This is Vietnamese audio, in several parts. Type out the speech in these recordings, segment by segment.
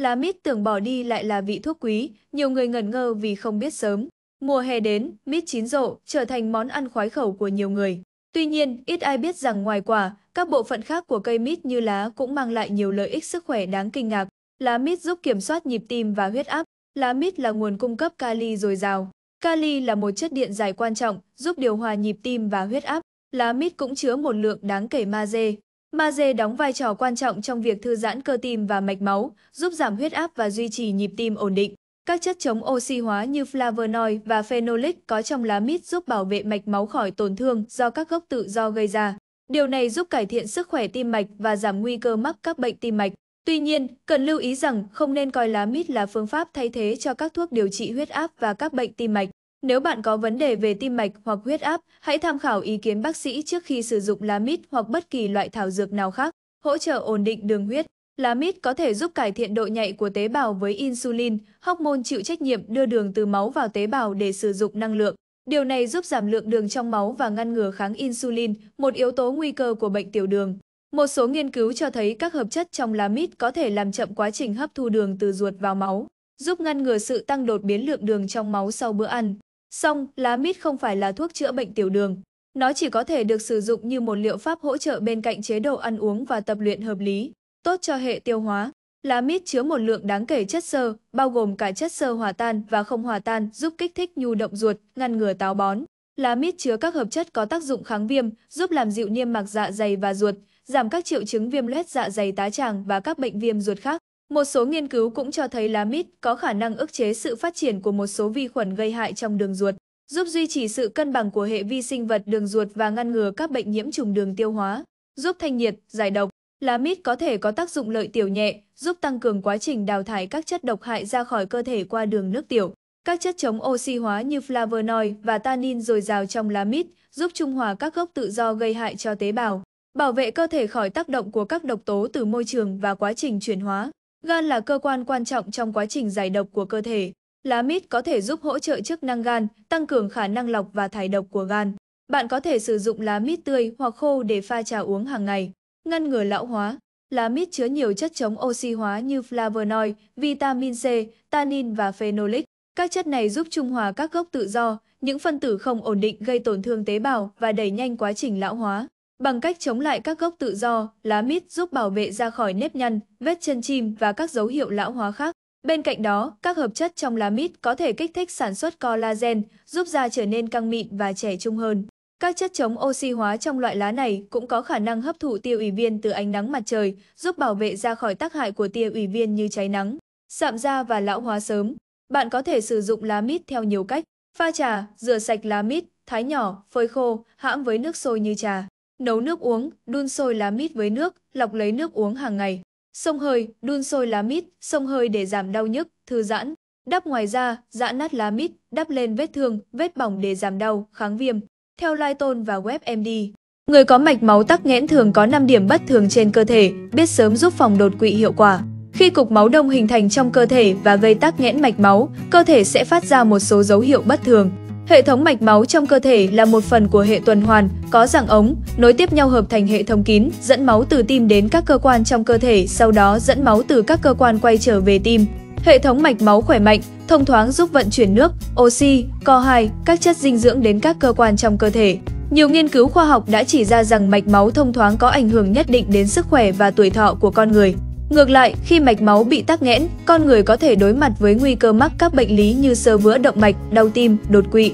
Lá mít tưởng bỏ đi lại là vị thuốc quý, nhiều người ngẩn ngơ vì không biết sớm. Mùa hè đến, mít chín rộ trở thành món ăn khoái khẩu của nhiều người. Tuy nhiên, ít ai biết rằng ngoài quả, các bộ phận khác của cây mít như lá cũng mang lại nhiều lợi ích sức khỏe đáng kinh ngạc. Lá mít giúp kiểm soát nhịp tim và huyết áp. Lá mít là nguồn cung cấp kali dồi dào. Kali là một chất điện giải quan trọng, giúp điều hòa nhịp tim và huyết áp. Lá mít cũng chứa một lượng đáng kể magie, Magie đóng vai trò quan trọng trong việc thư giãn cơ tim và mạch máu, giúp giảm huyết áp và duy trì nhịp tim ổn định. Các chất chống oxy hóa như flavonoid và phenolic có trong lá mít giúp bảo vệ mạch máu khỏi tổn thương do các gốc tự do gây ra. Điều này giúp cải thiện sức khỏe tim mạch và giảm nguy cơ mắc các bệnh tim mạch. Tuy nhiên, cần lưu ý rằng không nên coi lá mít là phương pháp thay thế cho các thuốc điều trị huyết áp và các bệnh tim mạch. Nếu bạn có vấn đề về tim mạch hoặc huyết áp, hãy tham khảo ý kiến bác sĩ trước khi sử dụng lá mít hoặc bất kỳ loại thảo dược nào khác, hỗ trợ ổn định đường huyết. Lá mít có thể giúp cải thiện độ nhạy của tế bào với insulin, hormone chịu trách nhiệm đưa đường từ máu vào tế bào để sử dụng năng lượng. Điều này giúp giảm lượng đường trong máu và ngăn ngừa kháng insulin, một yếu tố nguy cơ của bệnh tiểu đường. Một số nghiên cứu cho thấy các hợp chất trong lá mít có thể làm chậm quá trình hấp thu đường từ ruột vào máu, giúp ngăn ngừa sự tăng đột biến lượng đường trong máu sau bữa ăn. Song, lá mít không phải là thuốc chữa bệnh tiểu đường. Nó chỉ có thể được sử dụng như một liệu pháp hỗ trợ bên cạnh chế độ ăn uống và tập luyện hợp lý, tốt cho hệ tiêu hóa. Lá mít chứa một lượng đáng kể chất xơ, bao gồm cả chất xơ hòa tan và không hòa tan, giúp kích thích nhu động ruột, ngăn ngừa táo bón. Lá mít chứa các hợp chất có tác dụng kháng viêm, giúp làm dịu niêm mạc dạ dày và ruột, giảm các triệu chứng viêm loét dạ dày tá tràng và các bệnh viêm ruột khác. Một số nghiên cứu cũng cho thấy lá mít có khả năng ức chế sự phát triển của một số vi khuẩn gây hại trong đường ruột, giúp duy trì sự cân bằng của hệ vi sinh vật đường ruột và ngăn ngừa các bệnh nhiễm trùng đường tiêu hóa, giúp thanh nhiệt, giải độc. Lá mít có thể có tác dụng lợi tiểu nhẹ, giúp tăng cường quá trình đào thải các chất độc hại ra khỏi cơ thể qua đường nước tiểu. Các chất chống oxy hóa như flavonoid và tannin dồi dào trong lá mít giúp trung hòa các gốc tự do gây hại cho tế bào, bảo vệ cơ thể khỏi tác động của các độc tố từ môi trường và quá trình chuyển hóa. Gan là cơ quan quan trọng trong quá trình giải độc của cơ thể. Lá mít có thể giúp hỗ trợ chức năng gan, tăng cường khả năng lọc và thải độc của gan. Bạn có thể sử dụng lá mít tươi hoặc khô để pha trà uống hàng ngày, ngăn ngừa lão hóa. Lá mít chứa nhiều chất chống oxy hóa như flavonoid, vitamin C, tannin và phenolic. Các chất này giúp trung hòa các gốc tự do, những phân tử không ổn định gây tổn thương tế bào và đẩy nhanh quá trình lão hóa. Bằng cách chống lại các gốc tự do, lá mít giúp bảo vệ ra khỏi nếp nhăn, vết chân chim và các dấu hiệu lão hóa khác. Bên cạnh đó, các hợp chất trong lá mít có thể kích thích sản xuất collagen, giúp da trở nên căng mịn và trẻ trung hơn. Các chất chống oxy hóa trong loại lá này cũng có khả năng hấp thụ tia ủy viên từ ánh nắng mặt trời, giúp bảo vệ da khỏi tác hại của tia ủy viên như cháy nắng, sạm da và lão hóa sớm. Bạn có thể sử dụng lá mít theo nhiều cách, pha trà, rửa sạch lá mít, thái nhỏ, phơi khô, hãm với nước sôi như trà. Nấu nước uống, đun sôi lá mít với nước, lọc lấy nước uống hàng ngày. Sông hơi, đun sôi lá mít, sông hơi để giảm đau nhức, thư giãn. Đắp ngoài da, giã nát lá mít, đắp lên vết thương, vết bỏng để giảm đau, kháng viêm. Theo Lighton và WebMD, người có mạch máu tắc nghẽn thường có 5 điểm bất thường trên cơ thể, biết sớm giúp phòng đột quỵ hiệu quả. Khi cục máu đông hình thành trong cơ thể và gây tắc nghẽn mạch máu, cơ thể sẽ phát ra một số dấu hiệu bất thường. Hệ thống mạch máu trong cơ thể là một phần của hệ tuần hoàn, có dạng ống, nối tiếp nhau hợp thành hệ thống kín, dẫn máu từ tim đến các cơ quan trong cơ thể, sau đó dẫn máu từ các cơ quan quay trở về tim. Hệ thống mạch máu khỏe mạnh, thông thoáng giúp vận chuyển nước, oxy, co 2, các chất dinh dưỡng đến các cơ quan trong cơ thể. Nhiều nghiên cứu khoa học đã chỉ ra rằng mạch máu thông thoáng có ảnh hưởng nhất định đến sức khỏe và tuổi thọ của con người. Ngược lại, khi mạch máu bị tắc nghẽn, con người có thể đối mặt với nguy cơ mắc các bệnh lý như sơ vữa động mạch, đau tim, đột quỵ.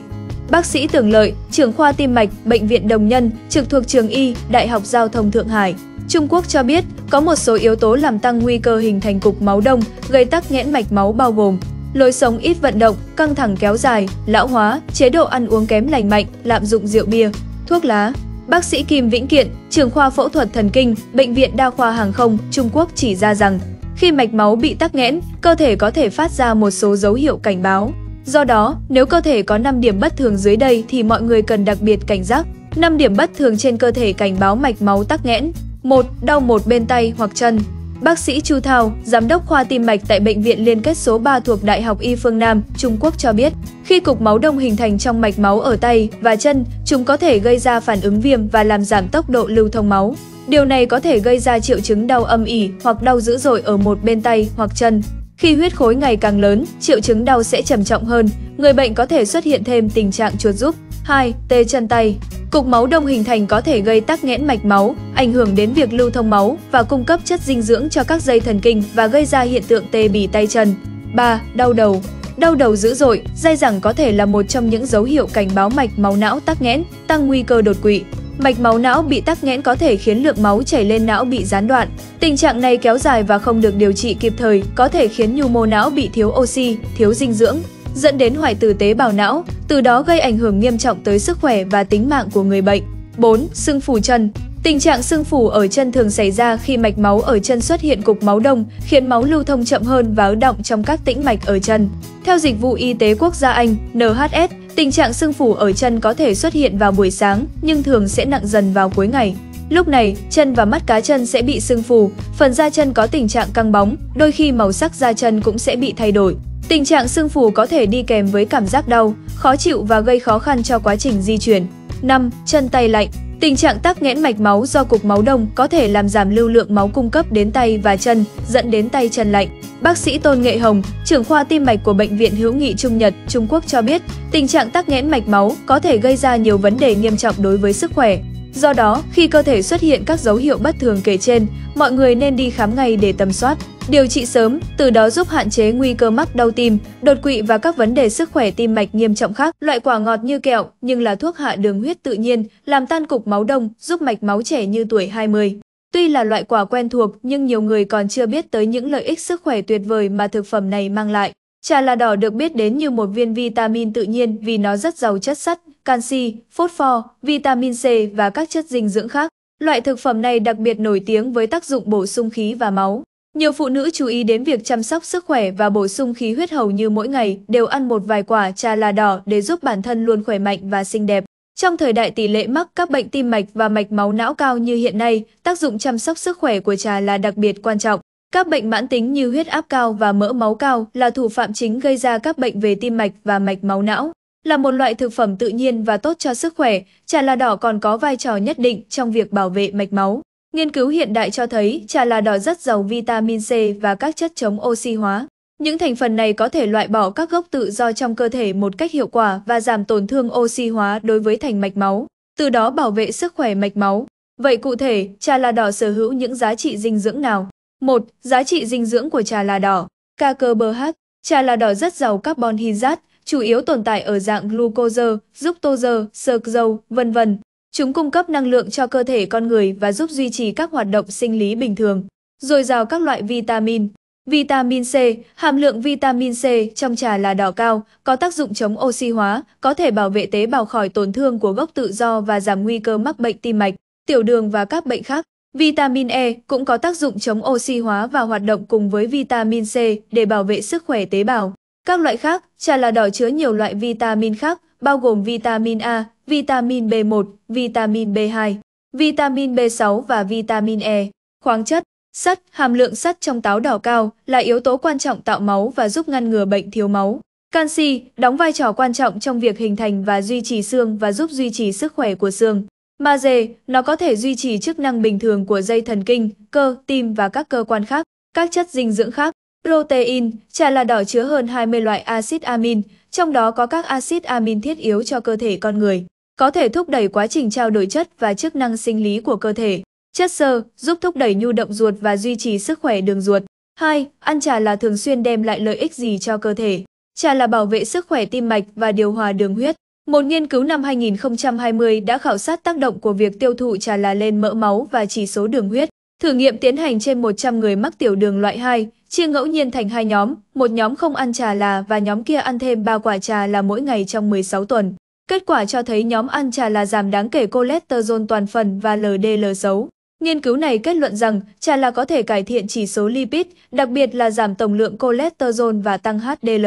Bác sĩ Tưởng Lợi, trưởng khoa tim mạch, Bệnh viện Đồng Nhân, trực thuộc trường Y, Đại học Giao thông Thượng Hải, Trung Quốc cho biết có một số yếu tố làm tăng nguy cơ hình thành cục máu đông, gây tắc nghẽn mạch máu bao gồm lối sống ít vận động, căng thẳng kéo dài, lão hóa, chế độ ăn uống kém lành mạnh, lạm dụng rượu bia, thuốc lá, Bác sĩ Kim Vĩnh Kiện, trưởng khoa phẫu thuật thần kinh, Bệnh viện Đa khoa Hàng không, Trung Quốc chỉ ra rằng khi mạch máu bị tắc nghẽn, cơ thể có thể phát ra một số dấu hiệu cảnh báo. Do đó, nếu cơ thể có 5 điểm bất thường dưới đây thì mọi người cần đặc biệt cảnh giác. 5 điểm bất thường trên cơ thể cảnh báo mạch máu tắc nghẽn. 1. Đau một bên tay hoặc chân. Bác sĩ Chu Thao, giám đốc khoa tim mạch tại Bệnh viện Liên kết số 3 thuộc Đại học Y Phương Nam, Trung Quốc cho biết, khi cục máu đông hình thành trong mạch máu ở tay và chân, chúng có thể gây ra phản ứng viêm và làm giảm tốc độ lưu thông máu. Điều này có thể gây ra triệu chứng đau âm ỉ hoặc đau dữ dội ở một bên tay hoặc chân. Khi huyết khối ngày càng lớn, triệu chứng đau sẽ trầm trọng hơn, người bệnh có thể xuất hiện thêm tình trạng chuột rút. 2. Tê chân tay Cục máu đông hình thành có thể gây tắc nghẽn mạch máu, ảnh hưởng đến việc lưu thông máu và cung cấp chất dinh dưỡng cho các dây thần kinh và gây ra hiện tượng tê bì tay chân. 3. Đau đầu Đau đầu dữ dội, dai dẳng có thể là một trong những dấu hiệu cảnh báo mạch máu não tắc nghẽn, tăng nguy cơ đột quỵ. Mạch máu não bị tắc nghẽn có thể khiến lượng máu chảy lên não bị gián đoạn. Tình trạng này kéo dài và không được điều trị kịp thời, có thể khiến nhu mô não bị thiếu oxy, thiếu dinh dưỡng, dẫn đến hoại tử tế bào não, từ đó gây ảnh hưởng nghiêm trọng tới sức khỏe và tính mạng của người bệnh. 4. Sưng phù chân Tình trạng sưng phù ở chân thường xảy ra khi mạch máu ở chân xuất hiện cục máu đông, khiến máu lưu thông chậm hơn và ứ động trong các tĩnh mạch ở chân. Theo Dịch vụ Y tế Quốc gia Anh, NHS, tình trạng sưng phù ở chân có thể xuất hiện vào buổi sáng nhưng thường sẽ nặng dần vào cuối ngày. Lúc này, chân và mắt cá chân sẽ bị sưng phù, phần da chân có tình trạng căng bóng, đôi khi màu sắc da chân cũng sẽ bị thay đổi. Tình trạng sưng phù có thể đi kèm với cảm giác đau, khó chịu và gây khó khăn cho quá trình di chuyển. 5. Chân tay lạnh Tình trạng tắc nghẽn mạch máu do cục máu đông có thể làm giảm lưu lượng máu cung cấp đến tay và chân, dẫn đến tay chân lạnh. Bác sĩ Tôn Nghệ Hồng, trưởng khoa tim mạch của Bệnh viện Hữu nghị Trung Nhật, Trung Quốc cho biết, tình trạng tắc nghẽn mạch máu có thể gây ra nhiều vấn đề nghiêm trọng đối với sức khỏe, Do đó, khi cơ thể xuất hiện các dấu hiệu bất thường kể trên, mọi người nên đi khám ngay để tầm soát, điều trị sớm, từ đó giúp hạn chế nguy cơ mắc đau tim, đột quỵ và các vấn đề sức khỏe tim mạch nghiêm trọng khác. Loại quả ngọt như kẹo nhưng là thuốc hạ đường huyết tự nhiên, làm tan cục máu đông, giúp mạch máu trẻ như tuổi 20. Tuy là loại quả quen thuộc nhưng nhiều người còn chưa biết tới những lợi ích sức khỏe tuyệt vời mà thực phẩm này mang lại. Trà là đỏ được biết đến như một viên vitamin tự nhiên vì nó rất giàu chất sắt, canxi, phốt pho, vitamin C và các chất dinh dưỡng khác. Loại thực phẩm này đặc biệt nổi tiếng với tác dụng bổ sung khí và máu. Nhiều phụ nữ chú ý đến việc chăm sóc sức khỏe và bổ sung khí huyết hầu như mỗi ngày đều ăn một vài quả trà là đỏ để giúp bản thân luôn khỏe mạnh và xinh đẹp. Trong thời đại tỷ lệ mắc các bệnh tim mạch và mạch máu não cao như hiện nay, tác dụng chăm sóc sức khỏe của trà là đặc biệt quan trọng. Các bệnh mãn tính như huyết áp cao và mỡ máu cao là thủ phạm chính gây ra các bệnh về tim mạch và mạch máu não. Là một loại thực phẩm tự nhiên và tốt cho sức khỏe, trà là đỏ còn có vai trò nhất định trong việc bảo vệ mạch máu. Nghiên cứu hiện đại cho thấy trà là đỏ rất giàu vitamin C và các chất chống oxy hóa. Những thành phần này có thể loại bỏ các gốc tự do trong cơ thể một cách hiệu quả và giảm tổn thương oxy hóa đối với thành mạch máu, từ đó bảo vệ sức khỏe mạch máu. Vậy cụ thể, trà là đỏ sở hữu những giá trị dinh dưỡng nào? 1. Giá trị dinh dưỡng của trà là đỏ, KKBH. Trà là đỏ rất giàu carbon hydrate, chủ yếu tồn tại ở dạng glucose, fructose, sucrose, vân vân. Chúng cung cấp năng lượng cho cơ thể con người và giúp duy trì các hoạt động sinh lý bình thường. Rồi giàu các loại vitamin. Vitamin C, hàm lượng vitamin C trong trà là đỏ cao, có tác dụng chống oxy hóa, có thể bảo vệ tế bào khỏi tổn thương của gốc tự do và giảm nguy cơ mắc bệnh tim mạch, tiểu đường và các bệnh khác. Vitamin E cũng có tác dụng chống oxy hóa và hoạt động cùng với vitamin C để bảo vệ sức khỏe tế bào. Các loại khác, trà là đỏ chứa nhiều loại vitamin khác, bao gồm vitamin A, vitamin B1, vitamin B2, vitamin B6 và vitamin E. Khoáng chất, sắt, hàm lượng sắt trong táo đỏ cao là yếu tố quan trọng tạo máu và giúp ngăn ngừa bệnh thiếu máu. Canxi đóng vai trò quan trọng trong việc hình thành và duy trì xương và giúp duy trì sức khỏe của xương mà dề, nó có thể duy trì chức năng bình thường của dây thần kinh, cơ, tim và các cơ quan khác, các chất dinh dưỡng khác. Protein, trà là đỏ chứa hơn 20 loại axit amin, trong đó có các axit amin thiết yếu cho cơ thể con người, có thể thúc đẩy quá trình trao đổi chất và chức năng sinh lý của cơ thể. Chất xơ giúp thúc đẩy nhu động ruột và duy trì sức khỏe đường ruột. 2. Ăn trà là thường xuyên đem lại lợi ích gì cho cơ thể? Trà là bảo vệ sức khỏe tim mạch và điều hòa đường huyết. Một nghiên cứu năm 2020 đã khảo sát tác động của việc tiêu thụ trà là lên mỡ máu và chỉ số đường huyết. Thử nghiệm tiến hành trên 100 người mắc tiểu đường loại 2, chia ngẫu nhiên thành hai nhóm, một nhóm không ăn trà là và nhóm kia ăn thêm 3 quả trà là mỗi ngày trong 16 tuần. Kết quả cho thấy nhóm ăn trà là giảm đáng kể cholesterol toàn phần và LDL xấu. Nghiên cứu này kết luận rằng trà là có thể cải thiện chỉ số lipid, đặc biệt là giảm tổng lượng cholesterol và tăng HDL.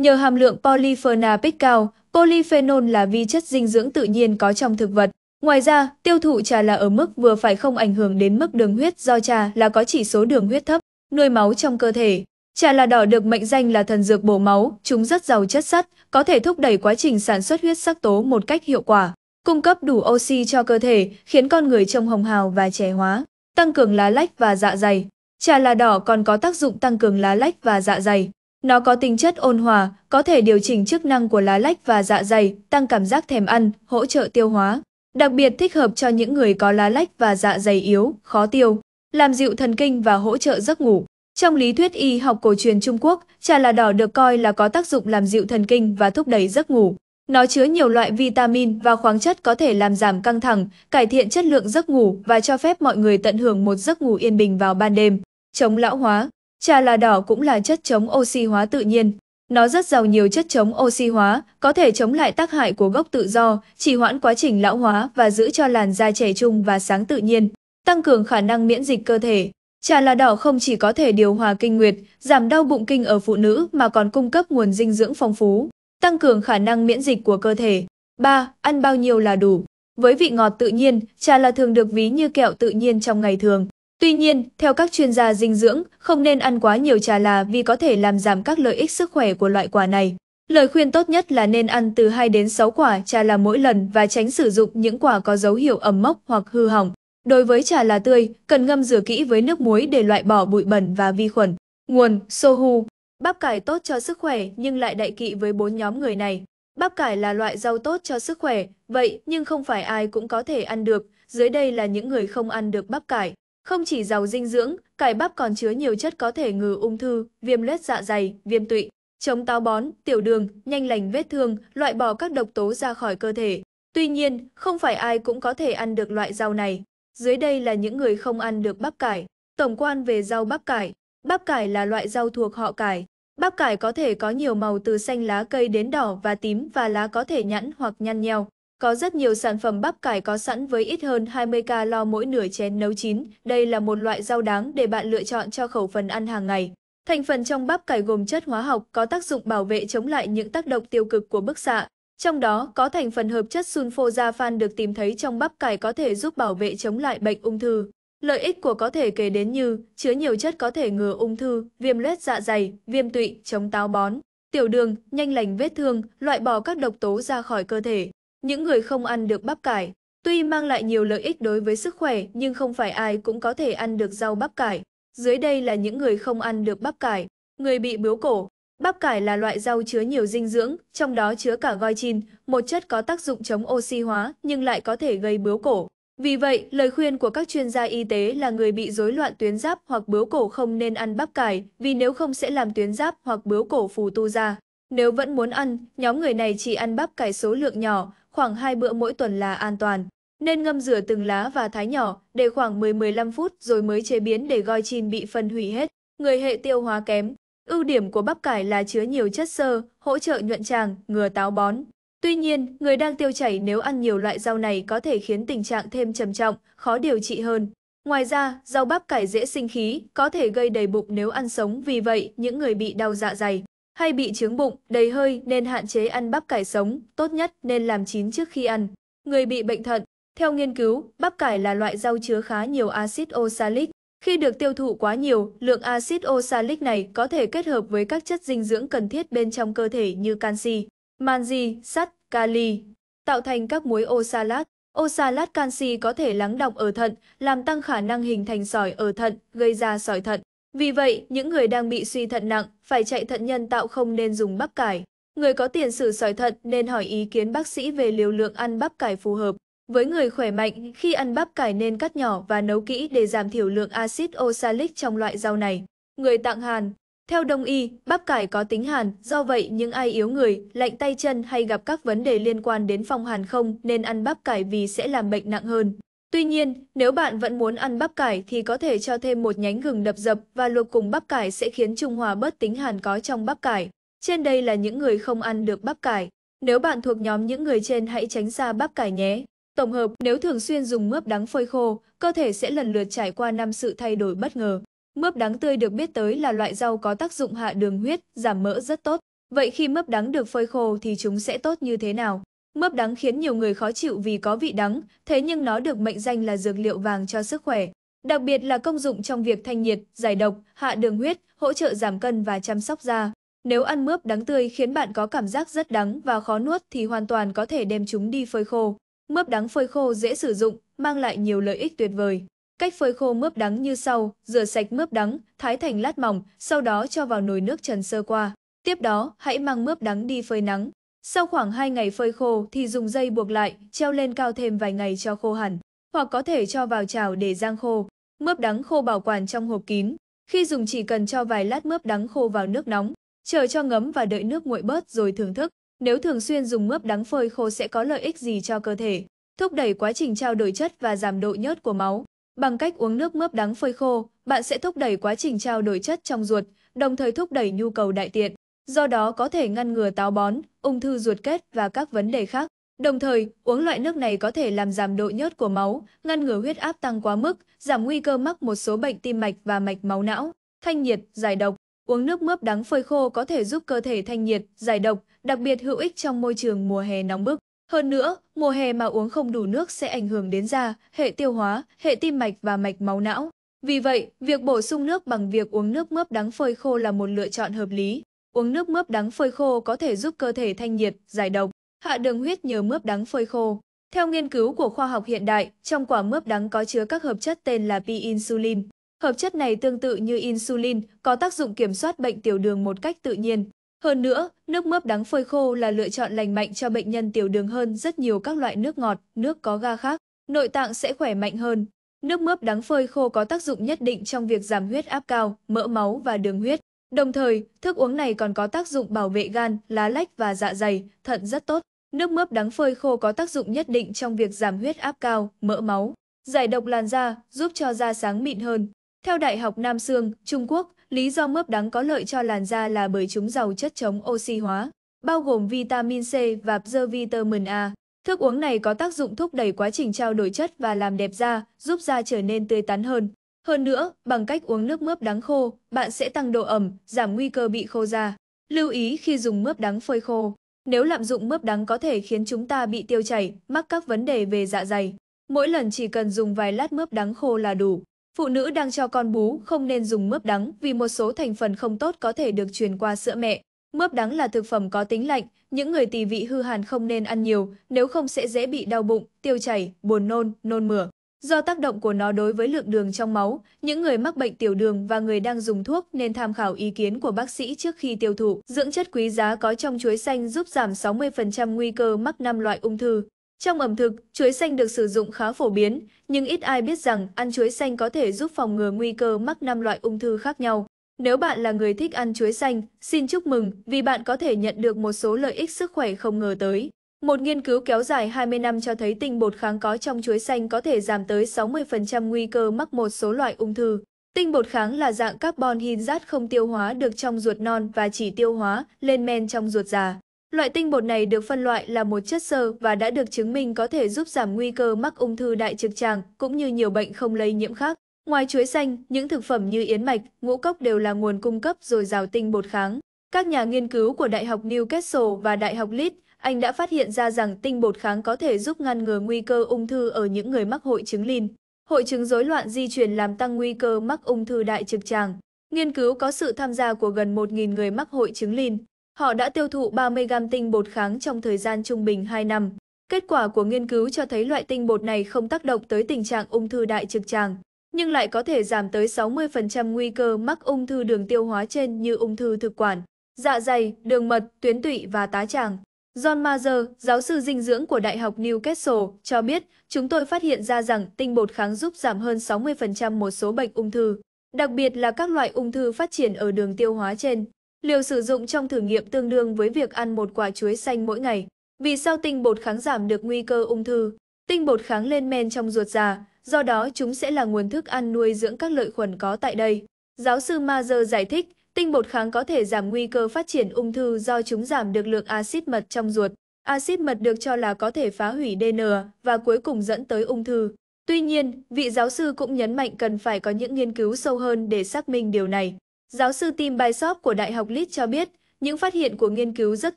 Nhờ hàm lượng polyphenol cao, Polyphenol là vi chất dinh dưỡng tự nhiên có trong thực vật. Ngoài ra, tiêu thụ trà là ở mức vừa phải không ảnh hưởng đến mức đường huyết do trà là có chỉ số đường huyết thấp, nuôi máu trong cơ thể. Trà là đỏ được mệnh danh là thần dược bổ máu, chúng rất giàu chất sắt, có thể thúc đẩy quá trình sản xuất huyết sắc tố một cách hiệu quả, cung cấp đủ oxy cho cơ thể, khiến con người trông hồng hào và trẻ hóa, tăng cường lá lách và dạ dày. Trà là đỏ còn có tác dụng tăng cường lá lách và dạ dày. Nó có tính chất ôn hòa, có thể điều chỉnh chức năng của lá lách và dạ dày, tăng cảm giác thèm ăn, hỗ trợ tiêu hóa. Đặc biệt thích hợp cho những người có lá lách và dạ dày yếu, khó tiêu, làm dịu thần kinh và hỗ trợ giấc ngủ. Trong lý thuyết y học cổ truyền Trung Quốc, trà lá đỏ được coi là có tác dụng làm dịu thần kinh và thúc đẩy giấc ngủ. Nó chứa nhiều loại vitamin và khoáng chất có thể làm giảm căng thẳng, cải thiện chất lượng giấc ngủ và cho phép mọi người tận hưởng một giấc ngủ yên bình vào ban đêm. Chống lão hóa Trà là đỏ cũng là chất chống oxy hóa tự nhiên. Nó rất giàu nhiều chất chống oxy hóa, có thể chống lại tác hại của gốc tự do, trì hoãn quá trình lão hóa và giữ cho làn da trẻ trung và sáng tự nhiên, tăng cường khả năng miễn dịch cơ thể. Trà là đỏ không chỉ có thể điều hòa kinh nguyệt, giảm đau bụng kinh ở phụ nữ mà còn cung cấp nguồn dinh dưỡng phong phú, tăng cường khả năng miễn dịch của cơ thể. 3. Ăn bao nhiêu là đủ. Với vị ngọt tự nhiên, trà là thường được ví như kẹo tự nhiên trong ngày thường. Tuy nhiên, theo các chuyên gia dinh dưỡng, không nên ăn quá nhiều trà là vì có thể làm giảm các lợi ích sức khỏe của loại quả này. Lời khuyên tốt nhất là nên ăn từ 2 đến 6 quả trà là mỗi lần và tránh sử dụng những quả có dấu hiệu ẩm mốc hoặc hư hỏng. Đối với trà là tươi, cần ngâm rửa kỹ với nước muối để loại bỏ bụi bẩn và vi khuẩn. Nguồn Sohu Bắp cải tốt cho sức khỏe nhưng lại đại kỵ với bốn nhóm người này. Bắp cải là loại rau tốt cho sức khỏe, vậy nhưng không phải ai cũng có thể ăn được. Dưới đây là những người không ăn được bắp cải. Không chỉ giàu dinh dưỡng, cải bắp còn chứa nhiều chất có thể ngừa ung thư, viêm loét dạ dày, viêm tụy, chống táo bón, tiểu đường, nhanh lành vết thương, loại bỏ các độc tố ra khỏi cơ thể. Tuy nhiên, không phải ai cũng có thể ăn được loại rau này. Dưới đây là những người không ăn được bắp cải. Tổng quan về rau bắp cải. Bắp cải là loại rau thuộc họ cải. Bắp cải có thể có nhiều màu từ xanh lá cây đến đỏ và tím và lá có thể nhẵn hoặc nhăn nheo. Có rất nhiều sản phẩm bắp cải có sẵn với ít hơn 20 calo mỗi nửa chén nấu chín. Đây là một loại rau đáng để bạn lựa chọn cho khẩu phần ăn hàng ngày. Thành phần trong bắp cải gồm chất hóa học có tác dụng bảo vệ chống lại những tác động tiêu cực của bức xạ. Trong đó có thành phần hợp chất sulfozafan được tìm thấy trong bắp cải có thể giúp bảo vệ chống lại bệnh ung thư. Lợi ích của có thể kể đến như chứa nhiều chất có thể ngừa ung thư, viêm loét dạ dày, viêm tụy, chống táo bón, tiểu đường, nhanh lành vết thương, loại bỏ các độc tố ra khỏi cơ thể. Những người không ăn được bắp cải, tuy mang lại nhiều lợi ích đối với sức khỏe nhưng không phải ai cũng có thể ăn được rau bắp cải. Dưới đây là những người không ăn được bắp cải, người bị bướu cổ. Bắp cải là loại rau chứa nhiều dinh dưỡng, trong đó chứa cả goitin, một chất có tác dụng chống oxy hóa nhưng lại có thể gây bướu cổ. Vì vậy, lời khuyên của các chuyên gia y tế là người bị rối loạn tuyến giáp hoặc bướu cổ không nên ăn bắp cải, vì nếu không sẽ làm tuyến giáp hoặc bướu cổ phù tu ra. Nếu vẫn muốn ăn, nhóm người này chỉ ăn bắp cải số lượng nhỏ, khoảng hai bữa mỗi tuần là an toàn. Nên ngâm rửa từng lá và thái nhỏ để khoảng 10-15 phút rồi mới chế biến để gói chim bị phân hủy hết. Người hệ tiêu hóa kém. Ưu điểm của bắp cải là chứa nhiều chất xơ, hỗ trợ nhuận tràng, ngừa táo bón. Tuy nhiên, người đang tiêu chảy nếu ăn nhiều loại rau này có thể khiến tình trạng thêm trầm trọng, khó điều trị hơn. Ngoài ra, rau bắp cải dễ sinh khí, có thể gây đầy bụng nếu ăn sống, vì vậy những người bị đau dạ dày hay bị trướng bụng, đầy hơi nên hạn chế ăn bắp cải sống, tốt nhất nên làm chín trước khi ăn. Người bị bệnh thận, theo nghiên cứu, bắp cải là loại rau chứa khá nhiều axit oxalic. Khi được tiêu thụ quá nhiều, lượng axit oxalic này có thể kết hợp với các chất dinh dưỡng cần thiết bên trong cơ thể như canxi, mangi, sắt, kali, tạo thành các muối oxalat. Oxalat canxi có thể lắng đọng ở thận, làm tăng khả năng hình thành sỏi ở thận, gây ra sỏi thận. Vì vậy, những người đang bị suy thận nặng phải chạy thận nhân tạo không nên dùng bắp cải. Người có tiền sử sỏi thận nên hỏi ý kiến bác sĩ về liều lượng ăn bắp cải phù hợp. Với người khỏe mạnh, khi ăn bắp cải nên cắt nhỏ và nấu kỹ để giảm thiểu lượng axit oxalic trong loại rau này. Người tạng hàn Theo đông y, bắp cải có tính hàn, do vậy những ai yếu người, lạnh tay chân hay gặp các vấn đề liên quan đến phong hàn không nên ăn bắp cải vì sẽ làm bệnh nặng hơn. Tuy nhiên, nếu bạn vẫn muốn ăn bắp cải thì có thể cho thêm một nhánh gừng đập dập và luộc cùng bắp cải sẽ khiến trung hòa bớt tính hàn có trong bắp cải. Trên đây là những người không ăn được bắp cải. Nếu bạn thuộc nhóm những người trên hãy tránh xa bắp cải nhé. Tổng hợp, nếu thường xuyên dùng mướp đắng phơi khô, cơ thể sẽ lần lượt trải qua năm sự thay đổi bất ngờ. Mướp đắng tươi được biết tới là loại rau có tác dụng hạ đường huyết, giảm mỡ rất tốt. Vậy khi mướp đắng được phơi khô thì chúng sẽ tốt như thế nào? Mướp đắng khiến nhiều người khó chịu vì có vị đắng, thế nhưng nó được mệnh danh là dược liệu vàng cho sức khỏe. Đặc biệt là công dụng trong việc thanh nhiệt, giải độc, hạ đường huyết, hỗ trợ giảm cân và chăm sóc da. Nếu ăn mướp đắng tươi khiến bạn có cảm giác rất đắng và khó nuốt thì hoàn toàn có thể đem chúng đi phơi khô. Mướp đắng phơi khô dễ sử dụng, mang lại nhiều lợi ích tuyệt vời. Cách phơi khô mướp đắng như sau, rửa sạch mướp đắng, thái thành lát mỏng, sau đó cho vào nồi nước trần sơ qua. Tiếp đó, hãy mang mướp đắng đi phơi nắng. Sau khoảng 2 ngày phơi khô thì dùng dây buộc lại, treo lên cao thêm vài ngày cho khô hẳn, hoặc có thể cho vào chảo để rang khô. Mướp đắng khô bảo quản trong hộp kín. Khi dùng chỉ cần cho vài lát mướp đắng khô vào nước nóng, chờ cho ngấm và đợi nước nguội bớt rồi thưởng thức. Nếu thường xuyên dùng mướp đắng phơi khô sẽ có lợi ích gì cho cơ thể? Thúc đẩy quá trình trao đổi chất và giảm độ nhớt của máu. Bằng cách uống nước mướp đắng phơi khô, bạn sẽ thúc đẩy quá trình trao đổi chất trong ruột, đồng thời thúc đẩy nhu cầu đại tiện do đó có thể ngăn ngừa táo bón, ung thư ruột kết và các vấn đề khác. Đồng thời, uống loại nước này có thể làm giảm độ nhớt của máu, ngăn ngừa huyết áp tăng quá mức, giảm nguy cơ mắc một số bệnh tim mạch và mạch máu não, thanh nhiệt, giải độc. Uống nước mướp đắng phơi khô có thể giúp cơ thể thanh nhiệt, giải độc, đặc biệt hữu ích trong môi trường mùa hè nóng bức. Hơn nữa, mùa hè mà uống không đủ nước sẽ ảnh hưởng đến da, hệ tiêu hóa, hệ tim mạch và mạch máu não. Vì vậy, việc bổ sung nước bằng việc uống nước mướp đắng phơi khô là một lựa chọn hợp lý. Uống nước mướp đắng phơi khô có thể giúp cơ thể thanh nhiệt, giải độc, hạ đường huyết nhờ mướp đắng phơi khô. Theo nghiên cứu của khoa học hiện đại, trong quả mướp đắng có chứa các hợp chất tên là P-insulin. Hợp chất này tương tự như insulin, có tác dụng kiểm soát bệnh tiểu đường một cách tự nhiên. Hơn nữa, nước mướp đắng phơi khô là lựa chọn lành mạnh cho bệnh nhân tiểu đường hơn rất nhiều các loại nước ngọt, nước có ga khác, nội tạng sẽ khỏe mạnh hơn. Nước mướp đắng phơi khô có tác dụng nhất định trong việc giảm huyết áp cao, mỡ máu và đường huyết. Đồng thời, thức uống này còn có tác dụng bảo vệ gan, lá lách và dạ dày, thận rất tốt. Nước mướp đắng phơi khô có tác dụng nhất định trong việc giảm huyết áp cao, mỡ máu, giải độc làn da, giúp cho da sáng mịn hơn. Theo Đại học Nam Sương, Trung Quốc, lý do mướp đắng có lợi cho làn da là bởi chúng giàu chất chống oxy hóa, bao gồm vitamin C và vitamin A. Thức uống này có tác dụng thúc đẩy quá trình trao đổi chất và làm đẹp da, giúp da trở nên tươi tắn hơn. Hơn nữa, bằng cách uống nước mướp đắng khô, bạn sẽ tăng độ ẩm, giảm nguy cơ bị khô da. Lưu ý khi dùng mướp đắng phơi khô. Nếu lạm dụng mướp đắng có thể khiến chúng ta bị tiêu chảy, mắc các vấn đề về dạ dày. Mỗi lần chỉ cần dùng vài lát mướp đắng khô là đủ. Phụ nữ đang cho con bú không nên dùng mướp đắng vì một số thành phần không tốt có thể được truyền qua sữa mẹ. Mướp đắng là thực phẩm có tính lạnh, những người tỳ vị hư hàn không nên ăn nhiều, nếu không sẽ dễ bị đau bụng, tiêu chảy, buồn nôn, nôn mửa. Do tác động của nó đối với lượng đường trong máu, những người mắc bệnh tiểu đường và người đang dùng thuốc nên tham khảo ý kiến của bác sĩ trước khi tiêu thụ. Dưỡng chất quý giá có trong chuối xanh giúp giảm 60% nguy cơ mắc 5 loại ung thư. Trong ẩm thực, chuối xanh được sử dụng khá phổ biến, nhưng ít ai biết rằng ăn chuối xanh có thể giúp phòng ngừa nguy cơ mắc 5 loại ung thư khác nhau. Nếu bạn là người thích ăn chuối xanh, xin chúc mừng vì bạn có thể nhận được một số lợi ích sức khỏe không ngờ tới. Một nghiên cứu kéo dài 20 năm cho thấy tinh bột kháng có trong chuối xanh có thể giảm tới 60% nguy cơ mắc một số loại ung thư. Tinh bột kháng là dạng carbon hydrate không tiêu hóa được trong ruột non và chỉ tiêu hóa lên men trong ruột già. Loại tinh bột này được phân loại là một chất xơ và đã được chứng minh có thể giúp giảm nguy cơ mắc ung thư đại trực tràng cũng như nhiều bệnh không lây nhiễm khác. Ngoài chuối xanh, những thực phẩm như yến mạch, ngũ cốc đều là nguồn cung cấp dồi dào tinh bột kháng. Các nhà nghiên cứu của Đại học Newcastle và Đại học Leeds anh đã phát hiện ra rằng tinh bột kháng có thể giúp ngăn ngừa nguy cơ ung thư ở những người mắc hội chứng lin. Hội chứng rối loạn di truyền làm tăng nguy cơ mắc ung thư đại trực tràng. Nghiên cứu có sự tham gia của gần 1.000 người mắc hội chứng lin. Họ đã tiêu thụ 30 gram tinh bột kháng trong thời gian trung bình 2 năm. Kết quả của nghiên cứu cho thấy loại tinh bột này không tác động tới tình trạng ung thư đại trực tràng, nhưng lại có thể giảm tới 60% nguy cơ mắc ung thư đường tiêu hóa trên như ung thư thực quản, dạ dày, đường mật, tuyến tụy và tá tràng. John Mazer, giáo sư dinh dưỡng của Đại học Newcastle, cho biết chúng tôi phát hiện ra rằng tinh bột kháng giúp giảm hơn 60% một số bệnh ung thư, đặc biệt là các loại ung thư phát triển ở đường tiêu hóa trên. Liều sử dụng trong thử nghiệm tương đương với việc ăn một quả chuối xanh mỗi ngày. Vì sao tinh bột kháng giảm được nguy cơ ung thư? Tinh bột kháng lên men trong ruột già, do đó chúng sẽ là nguồn thức ăn nuôi dưỡng các lợi khuẩn có tại đây. Giáo sư Mazer giải thích, Tinh bột kháng có thể giảm nguy cơ phát triển ung thư do chúng giảm được lượng axit mật trong ruột. Axit mật được cho là có thể phá hủy DNA và cuối cùng dẫn tới ung thư. Tuy nhiên, vị giáo sư cũng nhấn mạnh cần phải có những nghiên cứu sâu hơn để xác minh điều này. Giáo sư Tim Bysop của Đại học Leeds cho biết, những phát hiện của nghiên cứu rất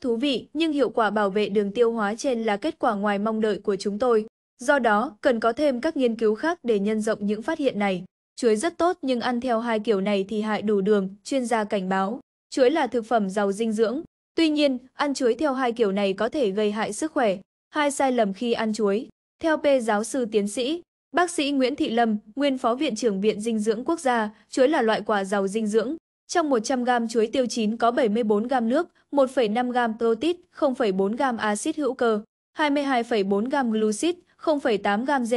thú vị nhưng hiệu quả bảo vệ đường tiêu hóa trên là kết quả ngoài mong đợi của chúng tôi. Do đó, cần có thêm các nghiên cứu khác để nhân rộng những phát hiện này. Chuối rất tốt nhưng ăn theo hai kiểu này thì hại đủ đường, chuyên gia cảnh báo. Chuối là thực phẩm giàu dinh dưỡng. Tuy nhiên, ăn chuối theo hai kiểu này có thể gây hại sức khỏe. Hai sai lầm khi ăn chuối. Theo P giáo sư tiến sĩ, bác sĩ Nguyễn Thị Lâm, nguyên phó viện trưởng Viện Dinh dưỡng Quốc gia, chuối là loại quả giàu dinh dưỡng. Trong 100 g chuối tiêu chín có 74 g nước, 1,5 g protein, 0,4 g axit hữu cơ, 22,4 g glucid, 0,8 g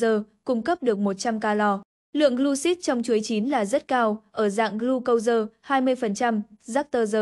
gel cung cấp được 100 calo. Lượng glucid trong chuối chín là rất cao, ở dạng glucose 20%, lactose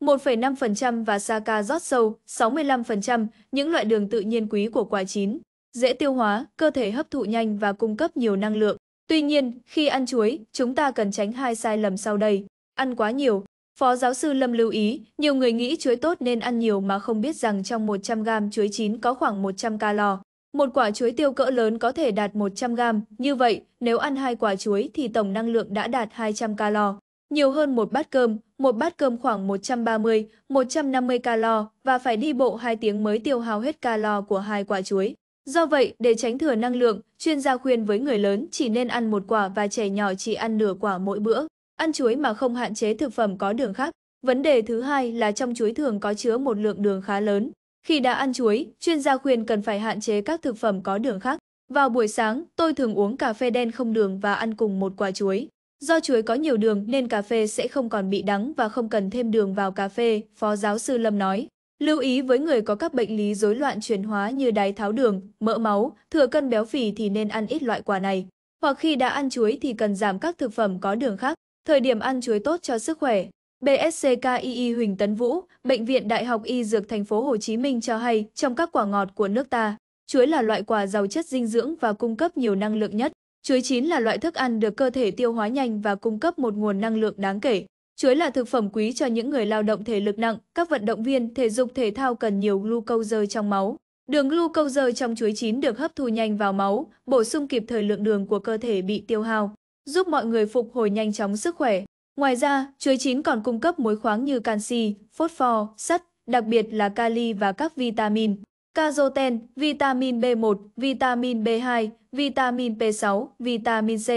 1,5% và saca rót sâu 65%, những loại đường tự nhiên quý của quả chín. Dễ tiêu hóa, cơ thể hấp thụ nhanh và cung cấp nhiều năng lượng. Tuy nhiên, khi ăn chuối, chúng ta cần tránh hai sai lầm sau đây. Ăn quá nhiều. Phó giáo sư Lâm lưu ý, nhiều người nghĩ chuối tốt nên ăn nhiều mà không biết rằng trong 100g chuối chín có khoảng 100 calo. Một quả chuối tiêu cỡ lớn có thể đạt 100 gram, như vậy nếu ăn hai quả chuối thì tổng năng lượng đã đạt 200 calo. Nhiều hơn một bát cơm, một bát cơm khoảng 130, 150 calo và phải đi bộ 2 tiếng mới tiêu hao hết calo của hai quả chuối. Do vậy, để tránh thừa năng lượng, chuyên gia khuyên với người lớn chỉ nên ăn một quả và trẻ nhỏ chỉ ăn nửa quả mỗi bữa. Ăn chuối mà không hạn chế thực phẩm có đường khác. Vấn đề thứ hai là trong chuối thường có chứa một lượng đường khá lớn. Khi đã ăn chuối, chuyên gia khuyên cần phải hạn chế các thực phẩm có đường khác. Vào buổi sáng, tôi thường uống cà phê đen không đường và ăn cùng một quả chuối. Do chuối có nhiều đường nên cà phê sẽ không còn bị đắng và không cần thêm đường vào cà phê, Phó giáo sư Lâm nói. Lưu ý với người có các bệnh lý rối loạn chuyển hóa như đái tháo đường, mỡ máu, thừa cân béo phì thì nên ăn ít loại quả này. Hoặc khi đã ăn chuối thì cần giảm các thực phẩm có đường khác. Thời điểm ăn chuối tốt cho sức khỏe, BSCKII Huỳnh Tấn Vũ, Bệnh viện Đại học Y Dược Thành phố Hồ Chí Minh cho hay, trong các quả ngọt của nước ta, chuối là loại quả giàu chất dinh dưỡng và cung cấp nhiều năng lượng nhất. Chuối chín là loại thức ăn được cơ thể tiêu hóa nhanh và cung cấp một nguồn năng lượng đáng kể. Chuối là thực phẩm quý cho những người lao động thể lực nặng, các vận động viên thể dục thể thao cần nhiều glucose trong máu. Đường glucose trong chuối chín được hấp thu nhanh vào máu, bổ sung kịp thời lượng đường của cơ thể bị tiêu hao, giúp mọi người phục hồi nhanh chóng sức khỏe. Ngoài ra, chuối chín còn cung cấp muối khoáng như canxi, phốt pho, sắt, đặc biệt là kali và các vitamin, caroten, vitamin B1, vitamin B2, vitamin B6, vitamin C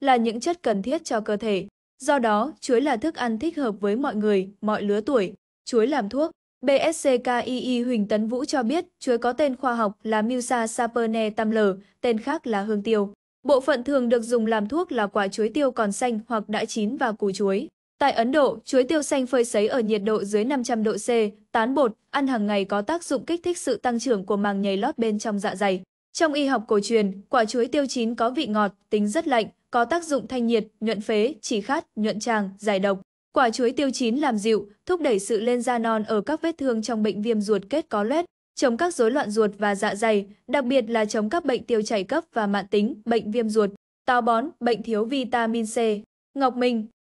là những chất cần thiết cho cơ thể. Do đó, chuối là thức ăn thích hợp với mọi người, mọi lứa tuổi. Chuối làm thuốc BSCKII Huỳnh Tấn Vũ cho biết chuối có tên khoa học là Musa saperne tamler, tên khác là hương tiêu. Bộ phận thường được dùng làm thuốc là quả chuối tiêu còn xanh hoặc đã chín và củ chuối. Tại Ấn Độ, chuối tiêu xanh phơi sấy ở nhiệt độ dưới 500 độ C, tán bột, ăn hàng ngày có tác dụng kích thích sự tăng trưởng của màng nhầy lót bên trong dạ dày. Trong y học cổ truyền, quả chuối tiêu chín có vị ngọt, tính rất lạnh, có tác dụng thanh nhiệt, nhuận phế, chỉ khát, nhuận tràng, giải độc. Quả chuối tiêu chín làm dịu, thúc đẩy sự lên da non ở các vết thương trong bệnh viêm ruột kết có loét, chống các rối loạn ruột và dạ dày, đặc biệt là chống các bệnh tiêu chảy cấp và mạn tính, bệnh viêm ruột, táo bón, bệnh thiếu vitamin C. Ngọc Minh